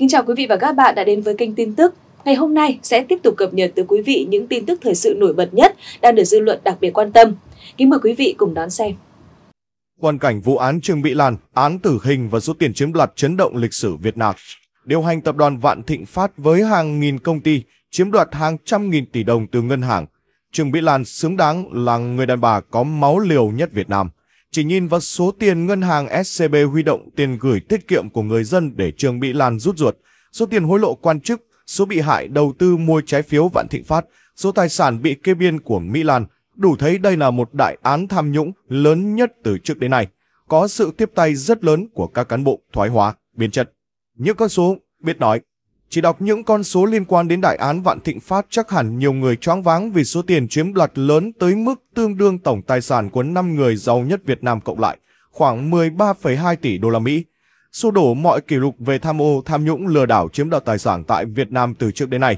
kính chào quý vị và các bạn đã đến với kênh tin tức. Ngày hôm nay sẽ tiếp tục cập nhật tới quý vị những tin tức thời sự nổi bật nhất đang được dư luận đặc biệt quan tâm. Kính mời quý vị cùng đón xem. Quan cảnh vụ án Trương Mỹ Lan, án tử hình và số tiền chiếm đoạt chấn động lịch sử Việt Nam. Điều hành tập đoàn Vạn Thịnh Phát với hàng nghìn công ty, chiếm đoạt hàng trăm nghìn tỷ đồng từ ngân hàng. Trương Mỹ Lan xứng đáng là người đàn bà có máu liều nhất Việt Nam. Chỉ nhìn vào số tiền ngân hàng SCB huy động tiền gửi tiết kiệm của người dân để Trương Mỹ Lan rút ruột, số tiền hối lộ quan chức, số bị hại đầu tư mua trái phiếu Vạn Thịnh Phát, số tài sản bị kê biên của Mỹ Lan, đủ thấy đây là một đại án tham nhũng lớn nhất từ trước đến nay, có sự tiếp tay rất lớn của các cán bộ thoái hóa, biến chất. Những con số biết nói chỉ đọc những con số liên quan đến đại án Vạn Thịnh Phát chắc hẳn nhiều người choáng váng vì số tiền chiếm đoạt lớn tới mức tương đương tổng tài sản của 5 người giàu nhất Việt Nam cộng lại, khoảng 13,2 tỷ đô la Mỹ. Xô đổ mọi kỷ lục về tham ô, tham nhũng, lừa đảo chiếm đoạt tài sản tại Việt Nam từ trước đến nay.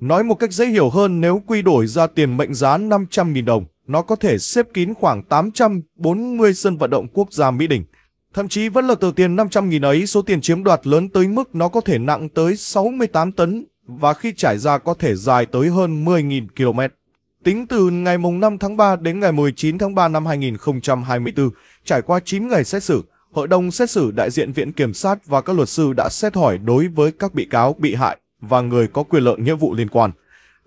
Nói một cách dễ hiểu hơn nếu quy đổi ra tiền mệnh giá 500.000 đồng, nó có thể xếp kín khoảng 840 sân vận động quốc gia Mỹ Đình. Thậm chí vẫn là tờ tiền 500.000 ấy, số tiền chiếm đoạt lớn tới mức nó có thể nặng tới 68 tấn và khi trải ra có thể dài tới hơn 10.000 km. Tính từ ngày mùng 5 tháng 3 đến ngày 19 tháng 3 năm 2024, trải qua 9 ngày xét xử, Hội đồng xét xử đại diện Viện Kiểm sát và các luật sư đã xét hỏi đối với các bị cáo bị hại và người có quyền lợi nghĩa vụ liên quan.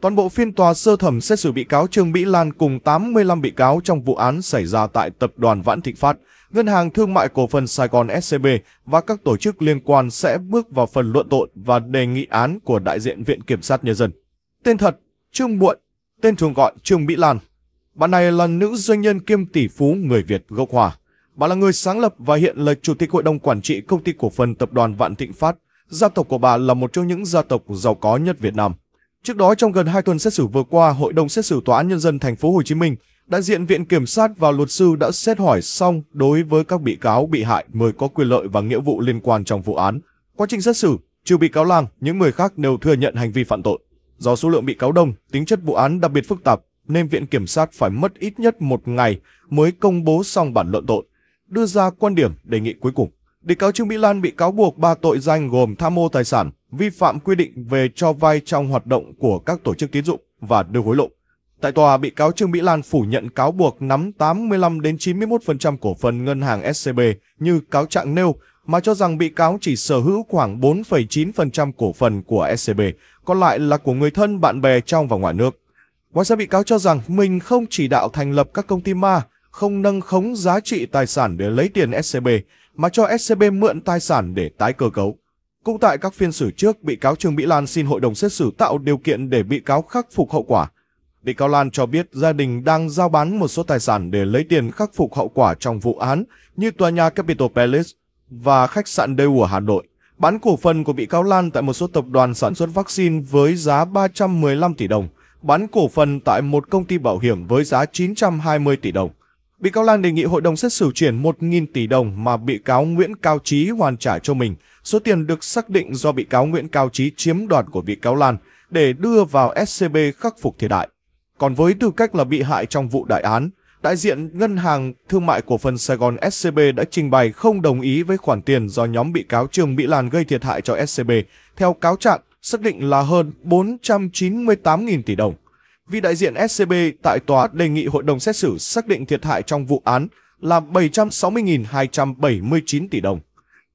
Toàn bộ phiên tòa sơ thẩm xét xử bị cáo Trương Mỹ Lan cùng 85 bị cáo trong vụ án xảy ra tại tập đoàn Vạn Thịnh Phát – Ngân hàng Thương mại Cổ phần Sài Gòn SCB và các tổ chức liên quan sẽ bước vào phần luận tội và đề nghị án của đại diện Viện Kiểm sát Nhân dân. Tên thật, Trương Muộn, tên thường gọi Trương Mỹ Lan. Bà này là nữ doanh nhân kiêm tỷ phú người Việt gốc Hòa. Bà là người sáng lập và hiện là Chủ tịch Hội đồng Quản trị Công ty Cổ phần Tập đoàn Vạn Thịnh Phát. Gia tộc của bà là một trong những gia tộc giàu có nhất Việt Nam. Trước đó trong gần 2 tuần xét xử vừa qua, Hội đồng xét xử Tòa án nhân dân thành phố Hồ Chí Minh Đại diện Viện Kiểm sát và luật sư đã xét hỏi xong đối với các bị cáo bị hại mới có quyền lợi và nghĩa vụ liên quan trong vụ án. Quá trình xét xử, trừ bị cáo Lang, những người khác đều thừa nhận hành vi phạm tội. Do số lượng bị cáo đông, tính chất vụ án đặc biệt phức tạp, nên Viện Kiểm sát phải mất ít nhất một ngày mới công bố xong bản luận tội, đưa ra quan điểm đề nghị cuối cùng. Bị cáo Trương Mỹ Lan bị cáo buộc ba tội danh gồm tham mô tài sản, vi phạm quy định về cho vay trong hoạt động của các tổ chức tín dụng và đưa hối lộ. Tại tòa, bị cáo Trương Mỹ Lan phủ nhận cáo buộc nắm 85 đến 91% cổ phần ngân hàng SCB như cáo trạng nêu mà cho rằng bị cáo chỉ sở hữu khoảng 4,9% cổ phần của SCB, còn lại là của người thân, bạn bè trong và ngoài nước. Ngoài ra bị cáo cho rằng mình không chỉ đạo thành lập các công ty ma, không nâng khống giá trị tài sản để lấy tiền SCB, mà cho SCB mượn tài sản để tái cơ cấu. Cũng tại các phiên xử trước, bị cáo Trương Mỹ Lan xin hội đồng xét xử tạo điều kiện để bị cáo khắc phục hậu quả, Bị cáo Lan cho biết gia đình đang giao bán một số tài sản để lấy tiền khắc phục hậu quả trong vụ án như tòa nhà Capital Palace và khách sạn Daewoo ở Hà Nội, bán cổ phần của bị cáo Lan tại một số tập đoàn sản xuất vaccine với giá 315 tỷ đồng, bán cổ phần tại một công ty bảo hiểm với giá 920 tỷ đồng. Bị cáo Lan đề nghị hội đồng xét xử chuyển 1.000 tỷ đồng mà bị cáo Nguyễn Cao Trí hoàn trả cho mình, số tiền được xác định do bị cáo Nguyễn Cao Trí chiếm đoạt của bị cáo Lan để đưa vào SCB khắc phục thiệt hại. Còn với tư cách là bị hại trong vụ đại án, đại diện Ngân hàng Thương mại Cổ phần Sài Gòn SCB đã trình bày không đồng ý với khoản tiền do nhóm bị cáo Trương Mỹ Lan gây thiệt hại cho SCB, theo cáo trạng xác định là hơn 498.000 tỷ đồng. Vị đại diện SCB tại tòa đề nghị hội đồng xét xử xác định thiệt hại trong vụ án là 760.279 tỷ đồng.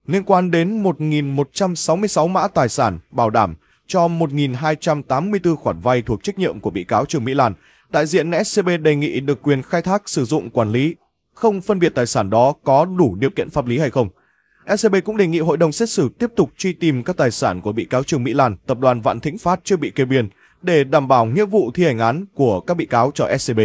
Liên quan đến 1.166 mã tài sản bảo đảm cho 1.284 khoản vay thuộc trách nhiệm của bị cáo Trương Mỹ Lan, đại diện SCB đề nghị được quyền khai thác sử dụng quản lý, không phân biệt tài sản đó có đủ điều kiện pháp lý hay không. SCB cũng đề nghị hội đồng xét xử tiếp tục truy tìm các tài sản của bị cáo Trương Mỹ Lan, tập đoàn Vạn Thịnh Phát chưa bị kê biên để đảm bảo nghĩa vụ thi hành án của các bị cáo cho SCB.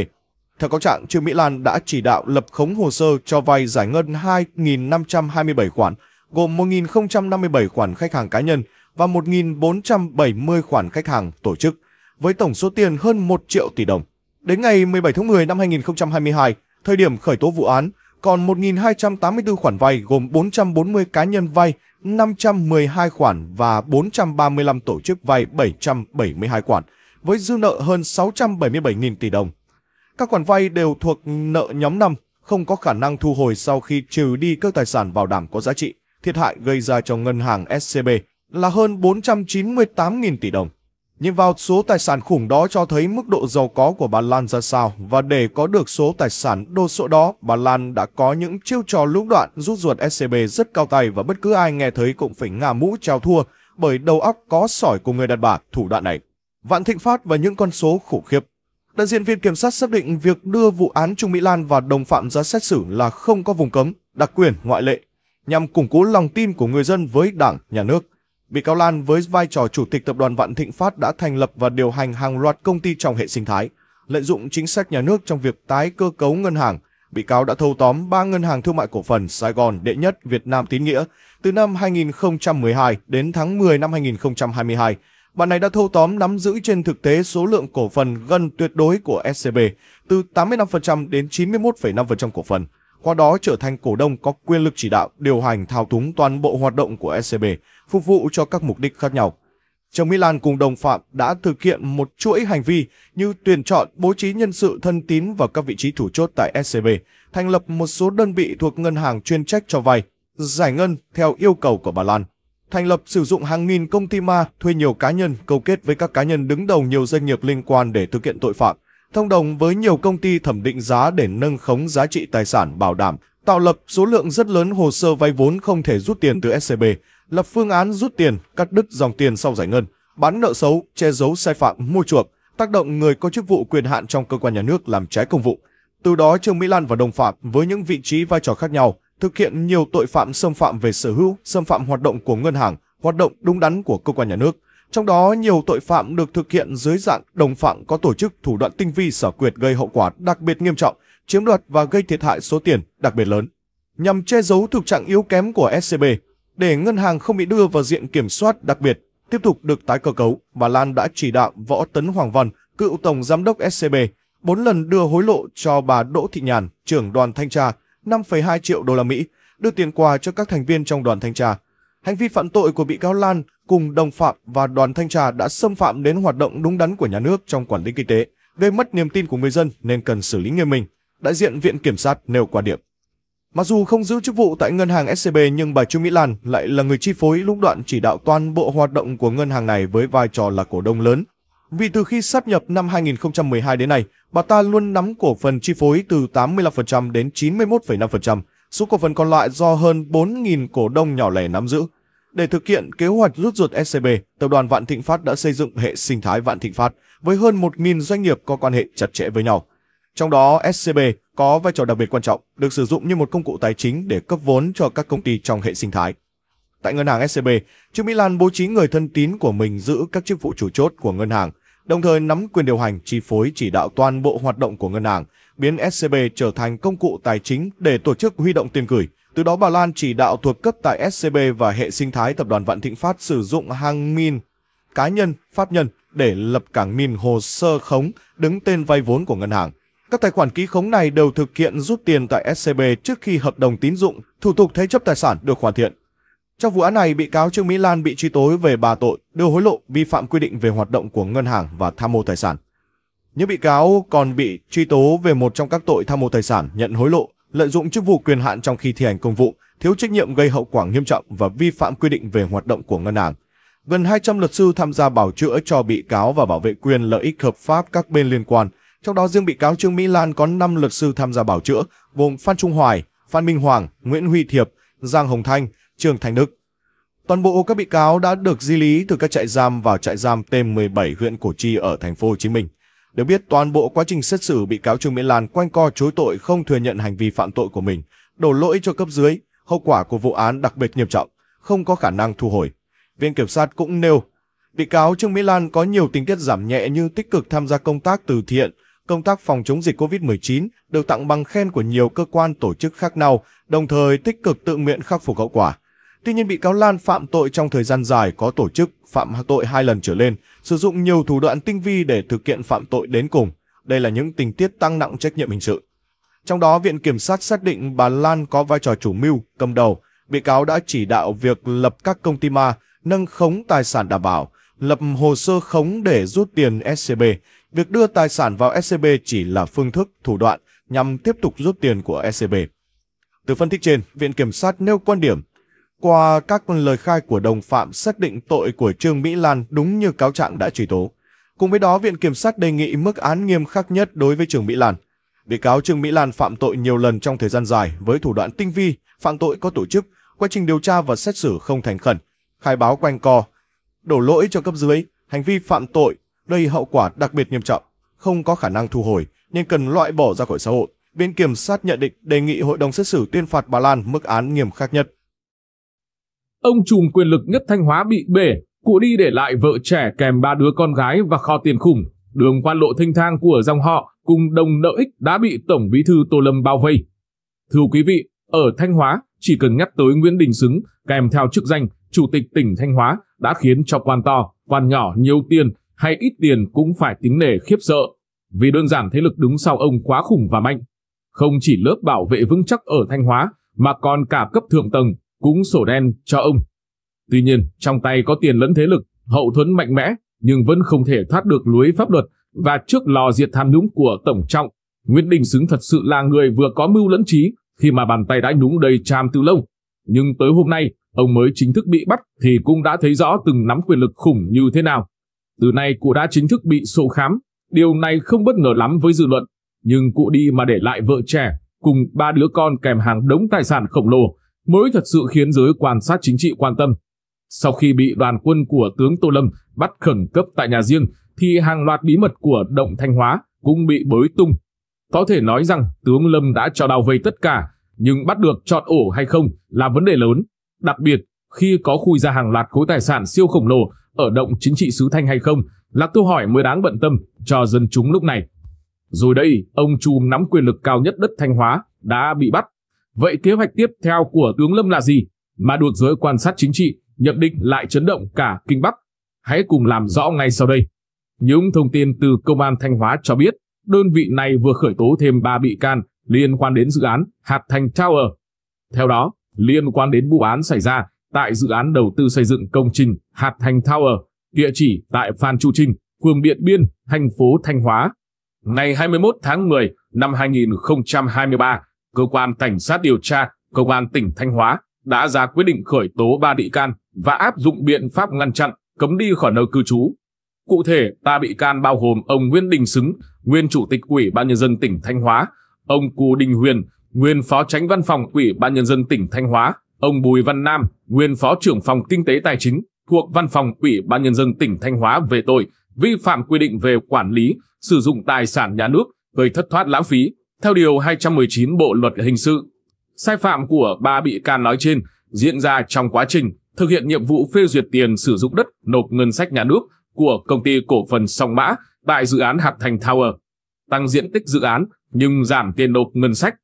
Theo cáo trạng, Trương Mỹ Lan đã chỉ đạo lập khống hồ sơ cho vay giải ngân 2.527 khoản, gồm 1.057 khoản khách hàng cá nhân, và 1.470 khoản khách hàng tổ chức với tổng số tiền hơn 1 triệu tỷ đồng. Đến ngày 17 tháng 10 năm 2022, thời điểm khởi tố vụ án, còn 1.284 khoản vay gồm 440 cá nhân vay, 512 khoản và 435 tổ chức vay 772 khoản, với dư nợ hơn 677.000 tỷ đồng. Các khoản vay đều thuộc nợ nhóm 5, không có khả năng thu hồi sau khi trừ đi các tài sản bảo đảm có giá trị, thiệt hại gây ra cho ngân hàng SCB là hơn 498.000 tỷ đồng. Nhìn vào số tài sản khủng đó cho thấy mức độ giàu có của bà Lan ra sao và để có được số tài sản đô sộ đó, bà Lan đã có những chiêu trò lũng đoạn rút ruột SCB rất cao tay và bất cứ ai nghe thấy cũng phải ngả mũ trao thua bởi đầu óc có sỏi của người đàn bà thủ đoạn này. Vạn Thịnh Phát và những con số khủng khiếp. Đại diện viên kiểm sát xác định việc đưa vụ án Trung Mỹ Lan và đồng phạm ra xét xử là không có vùng cấm, đặc quyền, ngoại lệ, nhằm củng cố lòng tin của người dân với đảng, nhà nước bị cáo Lan với vai trò chủ tịch tập đoàn Vạn Thịnh Phát đã thành lập và điều hành hàng loạt công ty trong hệ sinh thái, lợi dụng chính sách nhà nước trong việc tái cơ cấu ngân hàng. Bị cáo đã thâu tóm 3 ngân hàng thương mại cổ phần Sài Gòn Đệ Nhất Việt Nam Tín Nghĩa từ năm 2012 đến tháng 10 năm 2022. Bạn này đã thâu tóm nắm giữ trên thực tế số lượng cổ phần gần tuyệt đối của SCB từ 85% đến 91,5% cổ phần qua đó trở thành cổ đông có quyền lực chỉ đạo, điều hành thao túng toàn bộ hoạt động của SCB, phục vụ cho các mục đích khác nhau. Trương Mỹ Lan cùng đồng phạm đã thực hiện một chuỗi hành vi như tuyển chọn, bố trí nhân sự thân tín vào các vị trí chủ chốt tại SCB, thành lập một số đơn vị thuộc ngân hàng chuyên trách cho vay, giải ngân theo yêu cầu của bà Lan, thành lập sử dụng hàng nghìn công ty ma, thuê nhiều cá nhân, câu kết với các cá nhân đứng đầu nhiều doanh nghiệp liên quan để thực hiện tội phạm, thông đồng với nhiều công ty thẩm định giá để nâng khống giá trị tài sản bảo đảm, tạo lập số lượng rất lớn hồ sơ vay vốn không thể rút tiền từ SCB, lập phương án rút tiền, cắt đứt dòng tiền sau giải ngân, bán nợ xấu, che giấu sai phạm mua chuộc, tác động người có chức vụ quyền hạn trong cơ quan nhà nước làm trái công vụ. Từ đó Trương Mỹ Lan và đồng phạm với những vị trí vai trò khác nhau thực hiện nhiều tội phạm xâm phạm về sở hữu, xâm phạm hoạt động của ngân hàng, hoạt động đúng đắn của cơ quan nhà nước. Trong đó nhiều tội phạm được thực hiện dưới dạng đồng phạm có tổ chức thủ đoạn tinh vi xảo quyệt gây hậu quả đặc biệt nghiêm trọng, chiếm đoạt và gây thiệt hại số tiền đặc biệt lớn. Nhằm che giấu thực trạng yếu kém của SCB, để ngân hàng không bị đưa vào diện kiểm soát đặc biệt, tiếp tục được tái cơ cấu, bà Lan đã chỉ đạo Võ Tấn Hoàng Văn, cựu tổng giám đốc SCB, bốn lần đưa hối lộ cho bà Đỗ Thị Nhàn, trưởng đoàn thanh tra, 5,2 triệu đô la Mỹ, đưa tiền quà cho các thành viên trong đoàn thanh tra. Hành vi phạm tội của bị cáo Lan cùng đồng phạm và đoàn thanh tra đã xâm phạm đến hoạt động đúng đắn của nhà nước trong quản lý kinh tế, gây mất niềm tin của người dân nên cần xử lý nghiêm minh, đại diện Viện Kiểm sát nêu quan điểm. Mặc dù không giữ chức vụ tại ngân hàng SCB e nhưng bà Trương Mỹ Lan lại là người chi phối lúc đoạn chỉ đạo toàn bộ hoạt động của ngân hàng này với vai trò là cổ đông lớn. Vì từ khi sát nhập năm 2012 đến nay, bà ta luôn nắm cổ phần chi phối từ 85% đến 91,5%, số cổ phần còn lại do hơn 4.000 cổ đông nhỏ lẻ nắm giữ. Để thực hiện kế hoạch rút ruột SCB, Tập đoàn Vạn Thịnh Phát đã xây dựng hệ sinh thái Vạn Thịnh Phát với hơn 1.000 doanh nghiệp có quan hệ chặt chẽ với nhau. Trong đó, SCB có vai trò đặc biệt quan trọng, được sử dụng như một công cụ tài chính để cấp vốn cho các công ty trong hệ sinh thái. Tại ngân hàng SCB, Trương Mỹ Lan bố trí người thân tín của mình giữ các chức vụ chủ chốt của ngân hàng, đồng thời nắm quyền điều hành, chi phối chỉ đạo toàn bộ hoạt động của ngân hàng, biến SCB trở thành công cụ tài chính để tổ chức huy động tiền gửi, từ đó Bà Lan chỉ đạo thuộc cấp tại SCB và hệ sinh thái tập đoàn Vạn Thịnh Phát sử dụng hàng min cá nhân, pháp nhân để lập cảng min hồ sơ khống đứng tên vay vốn của ngân hàng. Các tài khoản ký khống này đều thực hiện rút tiền tại SCB trước khi hợp đồng tín dụng, thủ tục thế chấp tài sản được hoàn thiện. Trong vụ án này, bị cáo Trương Mỹ Lan bị truy tố về ba tội đưa hối lộ, vi phạm quy định về hoạt động của ngân hàng và tham mô tài sản. Những bị cáo còn bị truy tố về một trong các tội tham mô tài sản, nhận hối lộ, lợi dụng chức vụ quyền hạn trong khi thi hành công vụ, thiếu trách nhiệm gây hậu quả nghiêm trọng và vi phạm quy định về hoạt động của ngân hàng. Gần 200 luật sư tham gia bảo chữa cho bị cáo và bảo vệ quyền lợi ích hợp pháp các bên liên quan. Trong đó riêng bị cáo Trương Mỹ Lan có 5 luật sư tham gia bảo chữa, gồm Phan Trung Hoài, Phan Minh Hoàng, Nguyễn Huy Thiệp, Giang Hồng Thanh, Trương Thành Đức. Toàn bộ các bị cáo đã được di lý từ các trại giam vào trại giam T17 huyện Củ Chi ở thành phố Hồ Chí Minh. Được biết toàn bộ quá trình xét xử bị cáo Trương Mỹ Lan quanh co chối tội không thừa nhận hành vi phạm tội của mình, đổ lỗi cho cấp dưới, hậu quả của vụ án đặc biệt nghiêm trọng, không có khả năng thu hồi. Viện kiểm sát cũng nêu, bị cáo Trương Mỹ Lan có nhiều tình tiết giảm nhẹ như tích cực tham gia công tác từ thiện, công tác phòng chống dịch COVID-19 được tặng bằng khen của nhiều cơ quan tổ chức khác nhau, đồng thời tích cực tự nguyện khắc phục hậu quả. Tuy nhiên bị cáo Lan phạm tội trong thời gian dài có tổ chức, phạm tội hai lần trở lên, sử dụng nhiều thủ đoạn tinh vi để thực hiện phạm tội đến cùng. Đây là những tình tiết tăng nặng trách nhiệm hình sự. Trong đó, Viện Kiểm sát xác định bà Lan có vai trò chủ mưu, cầm đầu. Bị cáo đã chỉ đạo việc lập các công ty ma, nâng khống tài sản đảm bảo, lập hồ sơ khống để rút tiền SCB. Việc đưa tài sản vào SCB chỉ là phương thức, thủ đoạn nhằm tiếp tục rút tiền của SCB. Từ phân tích trên, Viện Kiểm sát nêu quan điểm qua các lời khai của đồng phạm xác định tội của Trương Mỹ Lan đúng như cáo trạng đã truy tố. Cùng với đó, Viện Kiểm sát đề nghị mức án nghiêm khắc nhất đối với Trương Mỹ Lan. Bị cáo Trương Mỹ Lan phạm tội nhiều lần trong thời gian dài với thủ đoạn tinh vi, phạm tội có tổ chức, quá trình điều tra và xét xử không thành khẩn, khai báo quanh co, đổ lỗi cho cấp dưới, hành vi phạm tội gây hậu quả đặc biệt nghiêm trọng, không có khả năng thu hồi nên cần loại bỏ ra khỏi xã hội. Viện kiểm sát nhận định đề nghị hội đồng xét xử tuyên phạt bà Lan mức án nghiêm khắc nhất. Ông trùm quyền lực nhất Thanh Hóa bị bể, cụ đi để lại vợ trẻ kèm ba đứa con gái và kho tiền khủng. Đường quan lộ thanh thang của dòng họ cùng đồng nợ ích đã bị Tổng bí thư Tô Lâm bao vây. Thưa quý vị, ở Thanh Hóa, chỉ cần nhắc tới Nguyễn Đình Xứng kèm theo chức danh Chủ tịch tỉnh Thanh Hóa đã khiến cho quan to, quan nhỏ nhiều tiền hay ít tiền cũng phải tính nể khiếp sợ. Vì đơn giản thế lực đứng sau ông quá khủng và mạnh. Không chỉ lớp bảo vệ vững chắc ở Thanh Hóa, mà còn cả cấp thượng tầng, cũng sổ đen cho ông. Tuy nhiên, trong tay có tiền lẫn thế lực, hậu thuẫn mạnh mẽ, nhưng vẫn không thể thoát được lưới pháp luật và trước lò diệt tham nhũng của Tổng Trọng. Nguyễn Đình Xứng thật sự là người vừa có mưu lẫn trí khi mà bàn tay đã nhúng đầy tràm từ lâu. Nhưng tới hôm nay, ông mới chính thức bị bắt thì cũng đã thấy rõ từng nắm quyền lực khủng như thế nào. Từ nay cụ đã chính thức bị sổ khám, điều này không bất ngờ lắm với dư luận. Nhưng cụ đi mà để lại vợ trẻ, cùng ba đứa con kèm hàng đống tài sản khổng lồ, mới thật sự khiến giới quan sát chính trị quan tâm. Sau khi bị đoàn quân của tướng Tô Lâm bắt khẩn cấp tại nhà riêng, thì hàng loạt bí mật của Động Thanh Hóa cũng bị bới tung. Có thể nói rằng tướng Lâm đã cho đào vây tất cả, nhưng bắt được chọn ổ hay không là vấn đề lớn. Đặc biệt, khi có khui ra hàng loạt khối tài sản siêu khổng lồ ở động chính trị xứ Thanh hay không là câu hỏi mới đáng bận tâm cho dân chúng lúc này. Rồi đây, ông Trùm nắm quyền lực cao nhất đất Thanh Hóa đã bị bắt Vậy kế hoạch tiếp theo của tướng Lâm là gì? Mà được giới quan sát chính trị nhận định lại chấn động cả Kinh Bắc. Hãy cùng làm rõ ngay sau đây. Những thông tin từ Công an Thanh Hóa cho biết, đơn vị này vừa khởi tố thêm 3 bị can liên quan đến dự án Hạt Thành Tower. Theo đó, liên quan đến vụ án xảy ra tại dự án đầu tư xây dựng công trình Hạt Thành Tower, địa chỉ tại Phan Chu Trinh, phường Điện Biên, thành phố Thanh Hóa. Ngày 21 tháng 10 năm 2023, cơ quan cảnh sát điều tra công an tỉnh Thanh Hóa đã ra quyết định khởi tố 3 bị can và áp dụng biện pháp ngăn chặn, cấm đi khỏi nơi cư trú. Cụ thể, ta bị can bao gồm ông Nguyễn Đình Xứng, nguyên chủ tịch Ủy ban nhân dân tỉnh Thanh Hóa, ông Cù Đình Huyền, nguyên phó tránh văn phòng Ủy ban nhân dân tỉnh Thanh Hóa, ông Bùi Văn Nam, nguyên phó trưởng phòng kinh tế tài chính thuộc văn phòng Ủy ban nhân dân tỉnh Thanh Hóa về tội vi phạm quy định về quản lý, sử dụng tài sản nhà nước gây thất thoát lãng phí theo Điều 219 Bộ Luật Hình sự, sai phạm của ba bị can nói trên diễn ra trong quá trình thực hiện nhiệm vụ phê duyệt tiền sử dụng đất nộp ngân sách nhà nước của công ty cổ phần Song Mã tại dự án Hạt Thành Tower, tăng diện tích dự án nhưng giảm tiền nộp ngân sách.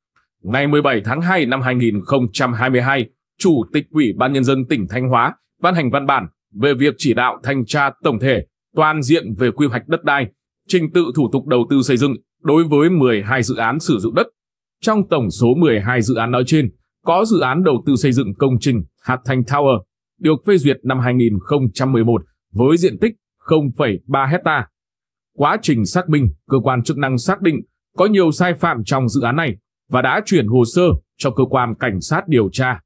Ngày 17 tháng 2 năm 2022, Chủ tịch Ủy ban Nhân dân tỉnh Thanh Hóa ban hành văn bản về việc chỉ đạo thanh tra tổng thể toàn diện về quy hoạch đất đai, trình tự thủ tục đầu tư xây dựng Đối với 12 dự án sử dụng đất, trong tổng số 12 dự án nói trên, có dự án đầu tư xây dựng công trình Hạt Thành Tower được phê duyệt năm 2011 với diện tích 0,3 hecta. Quá trình xác minh, cơ quan chức năng xác định có nhiều sai phạm trong dự án này và đã chuyển hồ sơ cho cơ quan cảnh sát điều tra.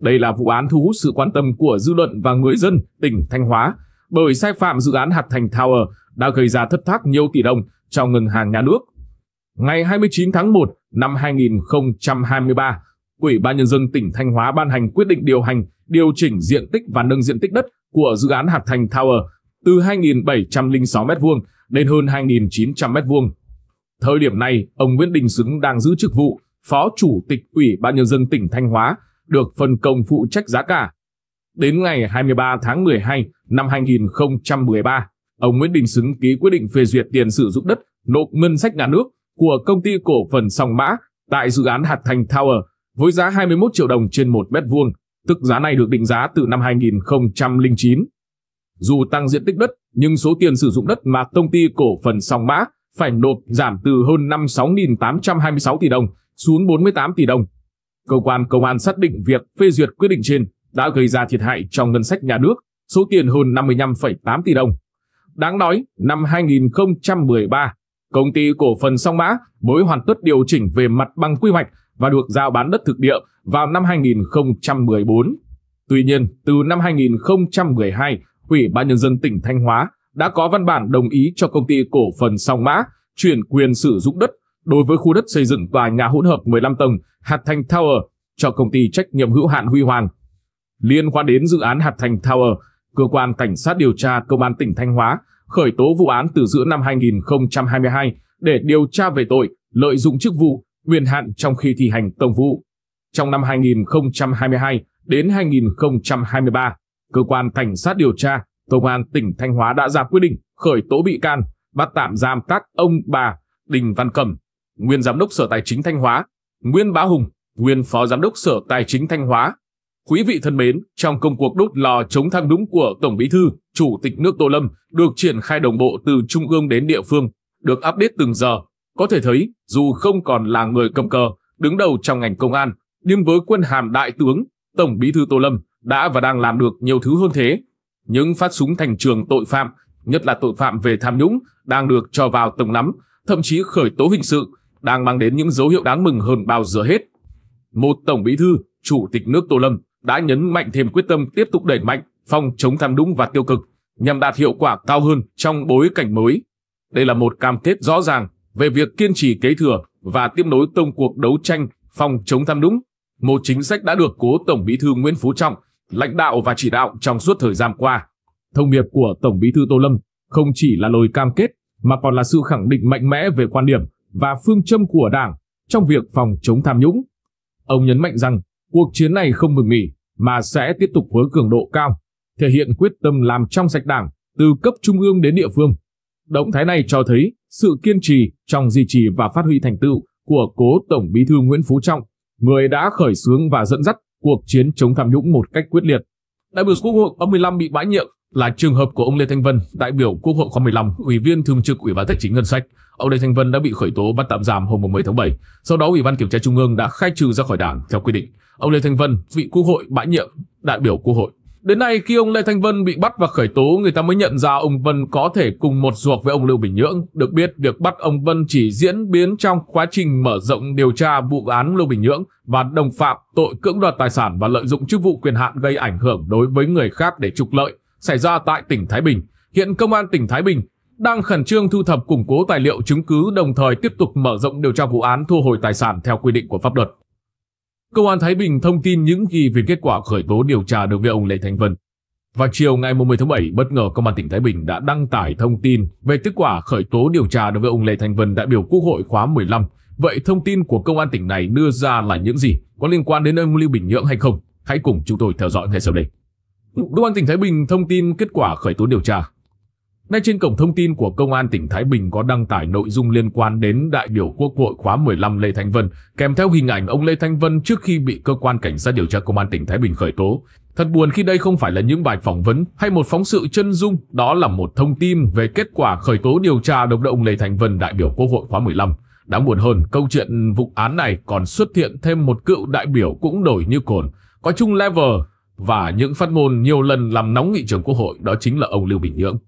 Đây là vụ án thu hút sự quan tâm của dư luận và người dân tỉnh Thanh Hóa bởi sai phạm dự án Hạt Thành Tower đã gây ra thất thoát nhiều tỷ đồng cho ngân hàng nhà nước ngày 29 tháng 1 năm 2023, Ủy ban Nhân dân tỉnh Thanh Hóa ban hành quyết định điều hành, điều chỉnh diện tích và nâng diện tích đất của dự án Hạc Thành Tower từ 2.706 m2 lên hơn 2.900 m2. Thời điểm này, ông Nguyễn Đình Xứng đang giữ chức vụ Phó Chủ tịch Ủy ban Nhân dân tỉnh Thanh Hóa, được phân công phụ trách giá cả. Đến ngày 23 tháng 12 năm 2013, ông Nguyễn Đình Xứng ký quyết định phê duyệt tiền sử dụng đất nộp ngân sách nhà nước của công ty cổ phần Song Mã tại dự án Hạt Thành Tower với giá 21 triệu đồng trên một mét vuông, tức giá này được định giá từ năm 2009. Dù tăng diện tích đất, nhưng số tiền sử dụng đất mà công ty cổ phần Song Mã phải nộp giảm từ hơn 56.826 tỷ đồng xuống 48 tỷ đồng. Cơ quan công an xác định việc phê duyệt quyết định trên đã gây ra thiệt hại cho ngân sách nhà nước số tiền hơn 55,8 tỷ đồng. Đáng nói, năm 2013, Công ty cổ phần Song Mã mới hoàn tất điều chỉnh về mặt bằng quy hoạch và được giao bán đất thực địa vào năm 2014. Tuy nhiên, từ năm 2012, Ủy ban Nhân dân tỉnh Thanh Hóa đã có văn bản đồng ý cho công ty cổ phần Song Mã chuyển quyền sử dụng đất đối với khu đất xây dựng tòa nhà hỗn hợp 15 tầng Hạt Thành Tower cho công ty trách nhiệm hữu hạn Huy Hoàng. Liên quan đến dự án Hạt Thành Tower, cơ quan cảnh sát điều tra công an tỉnh Thanh Hóa khởi tố vụ án từ giữa năm 2022 để điều tra về tội lợi dụng chức vụ, quyền hạn trong khi thi hành công vụ. Trong năm 2022 đến 2023, cơ quan cảnh sát điều tra Công an tỉnh Thanh Hóa đã ra quyết định khởi tố bị can, bắt tạm giam các ông bà Đình Văn Cẩm, nguyên giám đốc Sở Tài chính Thanh Hóa, Nguyên Bá Hùng, nguyên phó giám đốc Sở Tài chính Thanh Hóa, Quý vị thân mến, trong công cuộc đốt lò chống tham nhũng của Tổng Bí thư, Chủ tịch nước Tô Lâm được triển khai đồng bộ từ trung ương đến địa phương, được update từng giờ. Có thể thấy, dù không còn là người cầm cờ, đứng đầu trong ngành công an, nhưng với quân hàm đại tướng, Tổng Bí thư Tô Lâm đã và đang làm được nhiều thứ hơn thế. Những phát súng thành trường tội phạm, nhất là tội phạm về tham nhũng, đang được cho vào tổng nắm, thậm chí khởi tố hình sự, đang mang đến những dấu hiệu đáng mừng hơn bao giờ hết. Một Tổng Bí thư, Chủ tịch nước Tô Lâm đã nhấn mạnh thêm quyết tâm tiếp tục đẩy mạnh phòng chống tham nhũng và tiêu cực nhằm đạt hiệu quả cao hơn trong bối cảnh mới. Đây là một cam kết rõ ràng về việc kiên trì kế thừa và tiếp nối công cuộc đấu tranh phòng chống tham nhũng, một chính sách đã được cố Tổng Bí thư Nguyễn Phú Trọng lãnh đạo và chỉ đạo trong suốt thời gian qua. Thông điệp của Tổng Bí thư Tô Lâm không chỉ là lời cam kết mà còn là sự khẳng định mạnh mẽ về quan điểm và phương châm của Đảng trong việc phòng chống tham nhũng. Ông nhấn mạnh rằng Cuộc chiến này không ngừng nghỉ mà sẽ tiếp tục với cường độ cao, thể hiện quyết tâm làm trong sạch đảng từ cấp trung ương đến địa phương. Động thái này cho thấy sự kiên trì trong duy trì và phát huy thành tựu của cố Tổng Bí thư Nguyễn Phú Trọng, người đã khởi xướng và dẫn dắt cuộc chiến chống tham nhũng một cách quyết liệt. Đại biểu Quốc hội khóa 15 bị bãi nhiệm là trường hợp của ông Lê Thanh Vân, đại biểu Quốc hội khóa 15, Ủy viên Thường trực Ủy ban Tài chính Ngân sách. Ông Lê Thanh Vân đã bị khởi tố bắt tạm giam hôm 10 tháng 7. Sau đó, Ủy ban Kiểm tra Trung ương đã khai trừ ra khỏi đảng theo quy định. Ông Lê Thanh Vân, vị Quốc hội bãi nhiệm, đại biểu Quốc hội. Đến nay, khi ông Lê Thanh Vân bị bắt và khởi tố, người ta mới nhận ra ông Vân có thể cùng một ruột với ông Lưu Bình Nhưỡng. Được biết, việc bắt ông Vân chỉ diễn biến trong quá trình mở rộng điều tra vụ án Lưu Bình Nhưỡng và đồng phạm tội cưỡng đoạt tài sản và lợi dụng chức vụ quyền hạn gây ảnh hưởng đối với người khác để trục lợi xảy ra tại tỉnh Thái Bình. Hiện Công an tỉnh Thái Bình đang khẩn trương thu thập củng cố tài liệu chứng cứ đồng thời tiếp tục mở rộng điều tra vụ án thu hồi tài sản theo quy định của pháp luật. Công an Thái Bình thông tin những gì về kết quả khởi tố điều tra đối với ông Lê Thành Vân. Vào chiều ngày 10 tháng 7, bất ngờ Công an tỉnh Thái Bình đã đăng tải thông tin về kết quả khởi tố điều tra đối với ông Lê Thành Vân đại biểu Quốc hội khóa 15. Vậy thông tin của Công an tỉnh này đưa ra là những gì? Có liên quan đến ông Lưu Bình Nhưỡng hay không? Hãy cùng chúng tôi theo dõi ngay sau đây. Công an tỉnh Thái Bình thông tin kết quả khởi tố điều tra. Ngay trên cổng thông tin của Công an tỉnh Thái Bình có đăng tải nội dung liên quan đến đại biểu Quốc hội khóa 15 Lê Thanh Vân, kèm theo hình ảnh ông Lê Thanh Vân trước khi bị cơ quan cảnh sát điều tra Công an tỉnh Thái Bình khởi tố. Thật buồn khi đây không phải là những bài phỏng vấn hay một phóng sự chân dung, đó là một thông tin về kết quả khởi tố điều tra đối với ông Lê Thanh Vân đại biểu Quốc hội khóa 15. Đáng buồn hơn, câu chuyện vụ án này còn xuất hiện thêm một cựu đại biểu cũng đổi như cồn, có chung level và những phát ngôn nhiều lần làm nóng nghị trường Quốc hội đó chính là ông Lưu Bình Nhưỡng.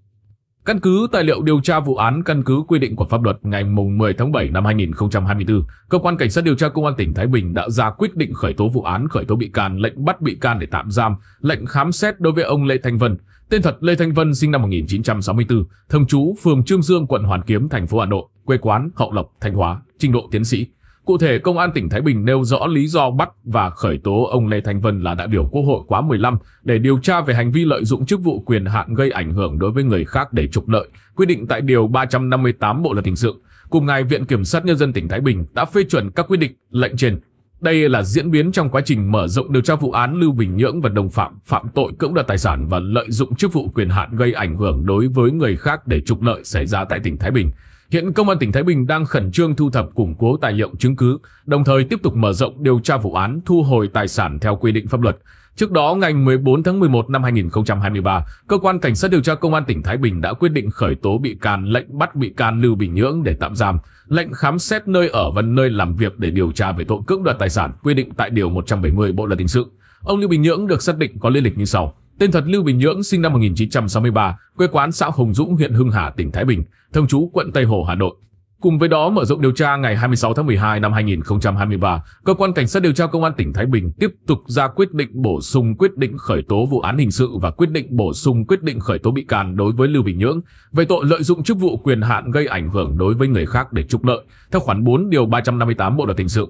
Căn cứ tài liệu điều tra vụ án căn cứ quy định của pháp luật ngày 10 tháng 7 năm 2024, cơ quan cảnh sát điều tra công an tỉnh Thái Bình đã ra quyết định khởi tố vụ án, khởi tố bị can, lệnh bắt bị can để tạm giam, lệnh khám xét đối với ông Lê Thanh Vân. Tên thật Lê Thanh Vân sinh năm 1964, thường trú phường Trương Dương, quận Hoàn Kiếm, thành phố Hà Nội, quê quán Hậu Lộc, Thanh Hóa, trình độ tiến sĩ, Cụ thể, Công an tỉnh Thái Bình nêu rõ lý do bắt và khởi tố ông Lê Thanh Vân là đại biểu Quốc hội khóa 15 để điều tra về hành vi lợi dụng chức vụ quyền hạn gây ảnh hưởng đối với người khác để trục lợi, quy định tại Điều 358 Bộ Luật Hình sự. Cùng ngày, Viện Kiểm sát Nhân dân tỉnh Thái Bình đã phê chuẩn các quy định, lệnh trên. Đây là diễn biến trong quá trình mở rộng điều tra vụ án Lưu Bình Nhưỡng và đồng phạm phạm tội cưỡng đoạt tài sản và lợi dụng chức vụ quyền hạn gây ảnh hưởng đối với người khác để trục lợi xảy ra tại tỉnh Thái Bình. Hiện Công an tỉnh Thái Bình đang khẩn trương thu thập củng cố tài liệu chứng cứ, đồng thời tiếp tục mở rộng điều tra vụ án thu hồi tài sản theo quy định pháp luật. Trước đó, ngày 14 tháng 11 năm 2023, Cơ quan Cảnh sát điều tra Công an tỉnh Thái Bình đã quyết định khởi tố bị can lệnh bắt bị can Lưu Bình Nhưỡng để tạm giam, lệnh khám xét nơi ở và nơi làm việc để điều tra về tội cưỡng đoạt tài sản quy định tại Điều 170 Bộ Luật Hình sự. Ông Lưu Bình Nhưỡng được xác định có liên lịch như sau. Tên thật Lưu Bình Nhưỡng sinh năm 1963, quê quán xã Hồng Dũng, huyện Hưng Hà, tỉnh Thái Bình, thường trú quận Tây Hồ, Hà Nội. Cùng với đó mở rộng điều tra ngày 26 tháng 12 năm 2023, cơ quan cảnh sát điều tra công an tỉnh Thái Bình tiếp tục ra quyết định bổ sung quyết định khởi tố vụ án hình sự và quyết định bổ sung quyết định khởi tố bị can đối với Lưu Bình Nhưỡng về tội lợi dụng chức vụ quyền hạn gây ảnh hưởng đối với người khác để trục lợi theo khoản 4 điều 358 Bộ luật hình sự.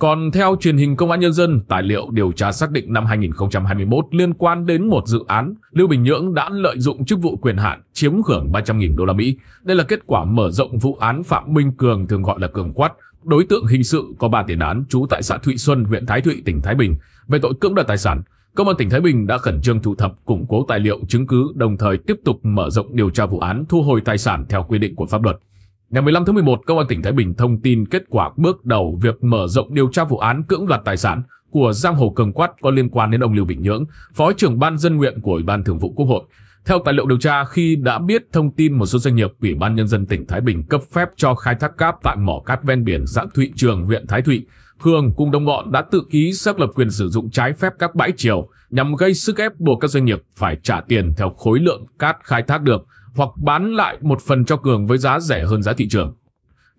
Còn theo truyền hình Công an Nhân dân, tài liệu điều tra xác định năm 2021 liên quan đến một dự án, Lưu Bình Nhưỡng đã lợi dụng chức vụ quyền hạn chiếm hưởng 300.000 đô la Mỹ. Đây là kết quả mở rộng vụ án Phạm Minh Cường thường gọi là Cường Quát, đối tượng hình sự có 3 tiền án trú tại xã Thụy Xuân, huyện Thái Thụy, tỉnh Thái Bình về tội cưỡng đoạt tài sản. Công an tỉnh Thái Bình đã khẩn trương thu thập, củng cố tài liệu, chứng cứ, đồng thời tiếp tục mở rộng điều tra vụ án thu hồi tài sản theo quy định của pháp luật. Ngày 15 tháng 11, Công an tỉnh Thái Bình thông tin kết quả bước đầu việc mở rộng điều tra vụ án cưỡng đoạt tài sản của Giang Hồ Cường Quát có liên quan đến ông Lưu Bình Nhưỡng, Phó trưởng Ban dân nguyện của Ủy ban Thường vụ Quốc hội. Theo tài liệu điều tra, khi đã biết thông tin một số doanh nghiệp Ủy ban Nhân dân tỉnh Thái Bình cấp phép cho khai thác cát tại mỏ cát ven biển xã Thụy Trường, huyện Thái Thụy, Hương cùng đồng bọn đã tự ký xác lập quyền sử dụng trái phép các bãi triều nhằm gây sức ép buộc các doanh nghiệp phải trả tiền theo khối lượng cát khai thác được hoặc bán lại một phần cho Cường với giá rẻ hơn giá thị trường.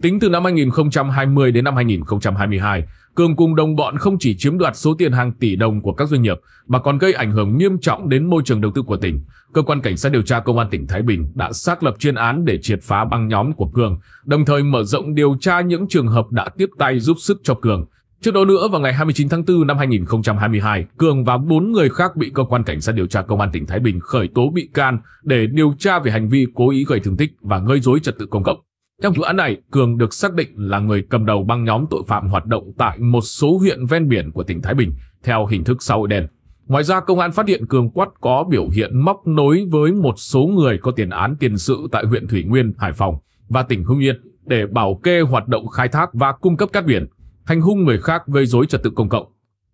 Tính từ năm 2020 đến năm 2022, Cường cùng đồng bọn không chỉ chiếm đoạt số tiền hàng tỷ đồng của các doanh nghiệp mà còn gây ảnh hưởng nghiêm trọng đến môi trường đầu tư của tỉnh. Cơ quan cảnh sát điều tra công an tỉnh Thái Bình đã xác lập chuyên án để triệt phá băng nhóm của Cường, đồng thời mở rộng điều tra những trường hợp đã tiếp tay giúp sức cho Cường, Trước đó nữa, vào ngày 29 tháng 4 năm 2022, Cường và 4 người khác bị cơ quan cảnh sát điều tra công an tỉnh Thái Bình khởi tố bị can để điều tra về hành vi cố ý gây thương tích và gây dối trật tự công cộng. Trong vụ án này, Cường được xác định là người cầm đầu băng nhóm tội phạm hoạt động tại một số huyện ven biển của tỉnh Thái Bình theo hình thức xã hội đen. Ngoài ra, công an phát hiện Cường Quát có biểu hiện móc nối với một số người có tiền án tiền sự tại huyện Thủy Nguyên, Hải Phòng và tỉnh Hưng Yên để bảo kê hoạt động khai thác và cung cấp cát biển hành hung người khác gây rối trật tự công cộng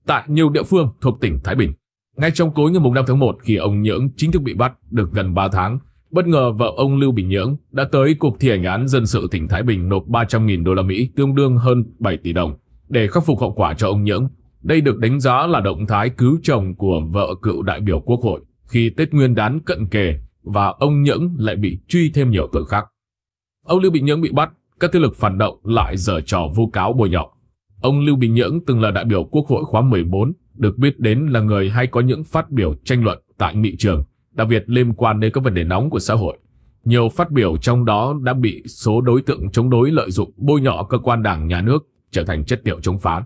tại nhiều địa phương thuộc tỉnh Thái Bình. Ngay trong tối ngày 5 tháng 1 khi ông Nhưỡng chính thức bị bắt được gần 3 tháng, bất ngờ vợ ông Lưu Bình Nhưỡng đã tới Cục Thi hành án dân sự tỉnh Thái Bình nộp 300.000 đô la Mỹ tương đương hơn 7 tỷ đồng để khắc phục hậu quả cho ông Nhưỡng. Đây được đánh giá là động thái cứu chồng của vợ cựu đại biểu Quốc hội khi Tết Nguyên đán cận kề và ông Nhưỡng lại bị truy thêm nhiều tội khác. Ông Lưu Bình Nhưỡng bị bắt, các thế lực phản động lại giở trò vu cáo bôi nhọ. Ông Lưu Bình Nhưỡng từng là đại biểu Quốc hội khóa 14, được biết đến là người hay có những phát biểu tranh luận tại nghị trường, đặc biệt liên quan đến các vấn đề nóng của xã hội. Nhiều phát biểu trong đó đã bị số đối tượng chống đối lợi dụng bôi nhọ cơ quan đảng nhà nước trở thành chất liệu chống phá.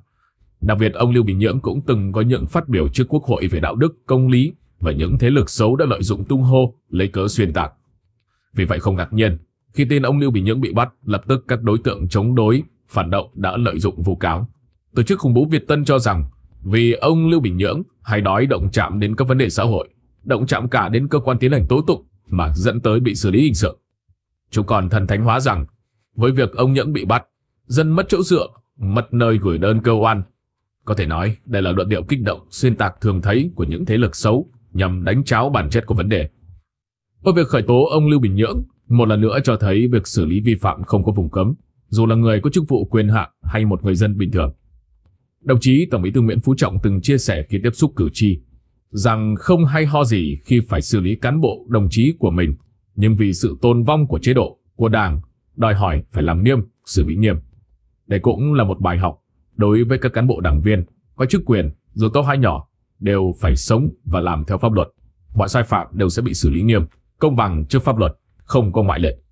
Đặc biệt ông Lưu Bình Nhưỡng cũng từng có những phát biểu trước Quốc hội về đạo đức, công lý và những thế lực xấu đã lợi dụng tung hô, lấy cớ xuyên tạc. Vì vậy không ngạc nhiên, khi tin ông Lưu Bình Nhưỡng bị bắt, lập tức các đối tượng chống đối phản động đã lợi dụng vu cáo. Tổ chức khủng bố Việt Tân cho rằng vì ông Lưu Bình Nhưỡng hay đói động chạm đến các vấn đề xã hội, động chạm cả đến cơ quan tiến hành tố tụng mà dẫn tới bị xử lý hình sự. Chúng còn thần thánh hóa rằng với việc ông Nhưỡng bị bắt, dân mất chỗ dựa, mất nơi gửi đơn cơ quan. Có thể nói đây là luận điệu kích động xuyên tạc thường thấy của những thế lực xấu nhằm đánh cháo bản chất của vấn đề. Ở việc khởi tố ông Lưu Bình Nhưỡng một lần nữa cho thấy việc xử lý vi phạm không có vùng cấm dù là người có chức vụ quyền hạn hay một người dân bình thường. Đồng chí Tổng bí thư Nguyễn Phú Trọng từng chia sẻ khi tiếp xúc cử tri rằng không hay ho gì khi phải xử lý cán bộ đồng chí của mình, nhưng vì sự tôn vong của chế độ, của đảng, đòi hỏi phải làm nghiêm, xử lý nghiêm. Đây cũng là một bài học đối với các cán bộ đảng viên có chức quyền, dù to hay nhỏ, đều phải sống và làm theo pháp luật. Mọi sai phạm đều sẽ bị xử lý nghiêm, công bằng trước pháp luật, không có ngoại lệ.